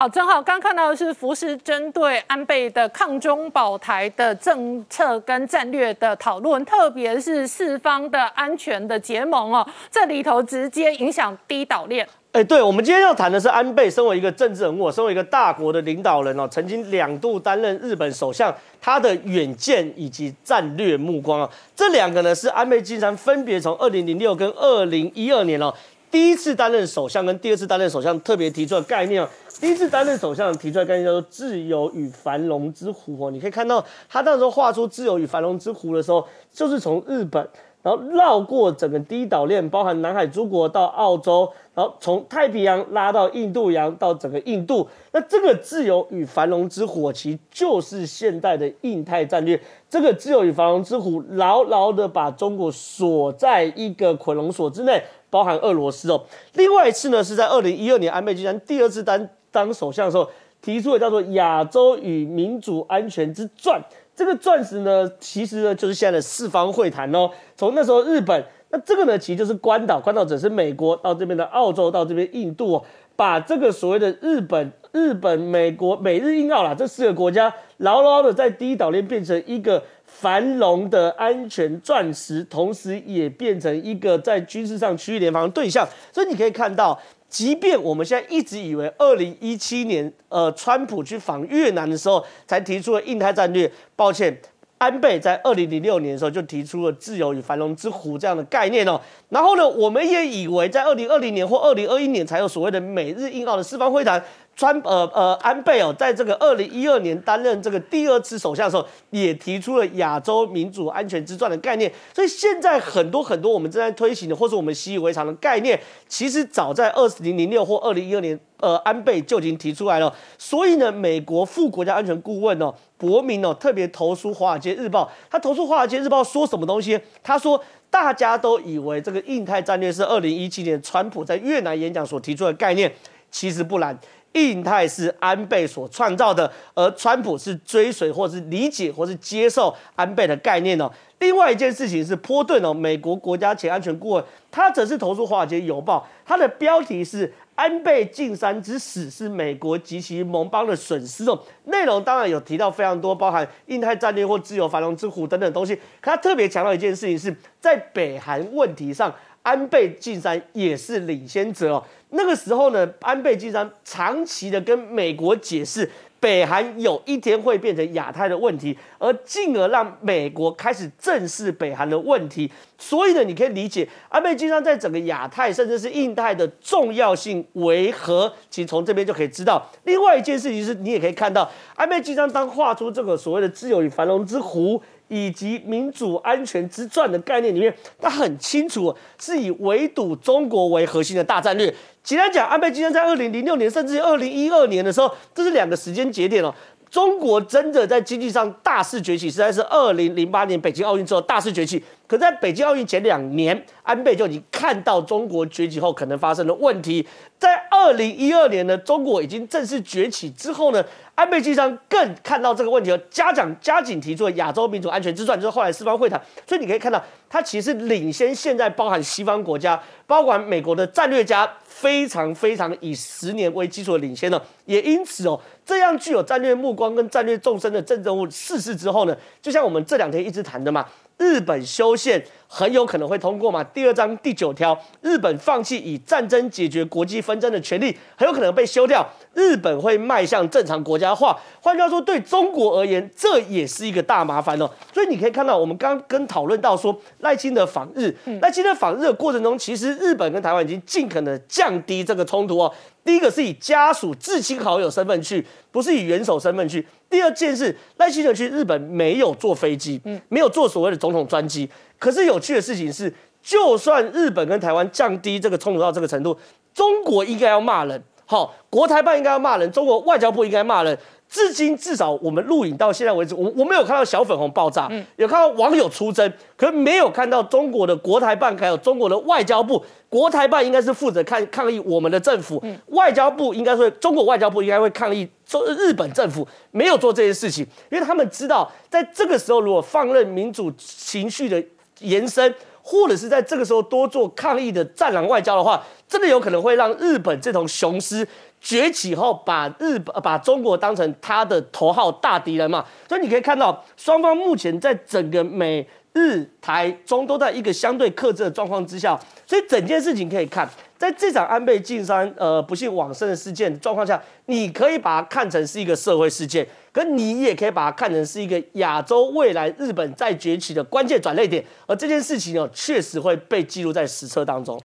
好，正好刚看到的是，服是针对安倍的抗中保台的政策跟战略的讨论，特别是四方的安全的结盟哦，这里头直接影响低岛链。哎，对，我们今天要谈的是，安倍身为一个政治人物，身为一个大国的领导人哦，曾经两度担任日本首相，他的远见以及战略目光啊，这两个呢是安倍晋三分别从二零零六跟二零一二年哦。第一次担任首相跟第二次担任首相特别提出的概念哦，第一次担任首相提出来的概念叫做“自由与繁荣之湖”哦。你可以看到他那时候画出“自由与繁荣之湖”的时候，就是从日本，然后绕过整个第一岛链，包含南海诸国到澳洲，然后从太平洋拉到印度洋到整个印度。那这个“自由与繁荣之火实就是现代的印太战略。这个“自由与繁荣之湖”牢牢的把中国锁在一个捆龙锁之内。包含俄罗斯哦。另外一次呢，是在二零一二年安倍晋三第二次担当首相的时候，提出了叫做“亚洲与民主安全之钻”。这个钻石呢，其实呢就是现在的四方会谈哦。从那时候，日本那这个呢，其实就是关岛，关岛只是美国到这边的澳洲，到这边印度哦，把这个所谓的日本、日本、美国、美日印澳啦这四个国家牢牢的在第一岛链变成一个。繁荣的安全钻石，同时也变成一个在军事上区域联防的对象。所以你可以看到，即便我们现在一直以为二零一七年，呃，川普去访越南的时候才提出了印太战略，抱歉。安倍在二零零六年的时候就提出了“自由与繁荣之湖”这样的概念哦，然后呢，我们也以为在二零二零年或二零二一年才有所谓的美日印澳的四方会谈。川呃呃，安倍哦，在这个二零一二年担任这个第二次首相的时候，也提出了“亚洲民主安全之转”的概念。所以现在很多很多我们正在推行的，或是我们习以为常的概念，其实早在二零零六或二零一二年。呃，安倍就已经提出来了，所以呢，美国副国家安全顾问呢，伯明呢特别投诉华尔街日报，他投诉华尔街日报说什么东西？他说，大家都以为这个印太战略是二零一七年川普在越南演讲所提出的概念，其实不然，印太是安倍所创造的，而川普是追随或是理解或是接受安倍的概念呢。另外一件事情是，坡顿哦，美国国家前安全顾问，他则是投诉华尔街邮报，他的标题是。安倍晋三之死是美国及其盟邦的损失。哦。内容当然有提到非常多，包含印太战略或自由繁荣之虎等等东西。他特别强调一件事情，是在北韩问题上，安倍晋三也是领先者哦。那个时候呢，安倍晋三长期的跟美国解释。北韩有一天会变成亚太的问题，而进而让美国开始正视北韩的问题。所以呢，你可以理解安倍晋三在整个亚太甚至是印太的重要性为何。其实从这边就可以知道。另外一件事情是你也可以看到，安倍晋三当画出这个所谓的自由与繁荣之湖。以及民主安全之传的概念里面，他很清楚是以围堵中国为核心的大战略。简单讲，安倍晋三在二零零六年甚至二零一二年的时候，这是两个时间节点哦。中国真的在经济上大势崛起，实在是二零零八年北京奥运之后大势崛起。可在北京奥运前两年，安倍就已经看到中国崛起后可能发生的问题。在二零一二年呢，中国已经正式崛起之后呢，安倍晋三更看到这个问题，加长加紧提出了亚洲民主安全之转，就是后来四方会谈。所以你可以看到，他其实领先现在包含西方国家，包括美国的战略家非常非常以十年为基础的领先了。也因此哦，这样具有战略目光跟战略纵深的政治人务逝世之后呢，就像我们这两天一直谈的嘛。日本修宪很有可能会通过嘛？第二章第九条，日本放弃以战争解决国际纷争的权利，很有可能被修掉。日本会迈向正常国家化，换句话说，对中国而言，这也是一个大麻烦哦。所以你可以看到，我们刚刚跟讨论到说赖清德访日，赖清德访日的过程中，其实日本跟台湾已经尽可能降低这个冲突哦。第一个是以家属、至亲好友身份去，不是以元首身份去。第二件事，赖清德去日本没有坐飞机，嗯，没有坐所谓的总统专机。可是有趣的事情是，就算日本跟台湾降低这个冲突到这个程度，中国应该要骂人。好，国台办应该要骂人，中国外交部应该骂人。至今至少我们录影到现在为止，我我没有看到小粉红爆炸，有看到网友出征，可是没有看到中国的国台办还有中国的外交部。国台办应该是负责看抗议我们的政府，外交部应该说中国外交部应该会抗议中日本政府没有做这些事情，因为他们知道在这个时候如果放任民主情绪的延伸。或者是在这个时候多做抗议的战狼外交的话，真的有可能会让日本这头雄狮崛起后，把日本把中国当成他的头号大敌人嘛？所以你可以看到，双方目前在整个美日台中都在一个相对克制的状况之下，所以整件事情可以看。在这场安倍晋三呃不幸往生的事件状况下，你可以把它看成是一个社会事件，可你也可以把它看成是一个亚洲未来日本再崛起的关键转捩点。而这件事情哦，确实会被记录在史册当中。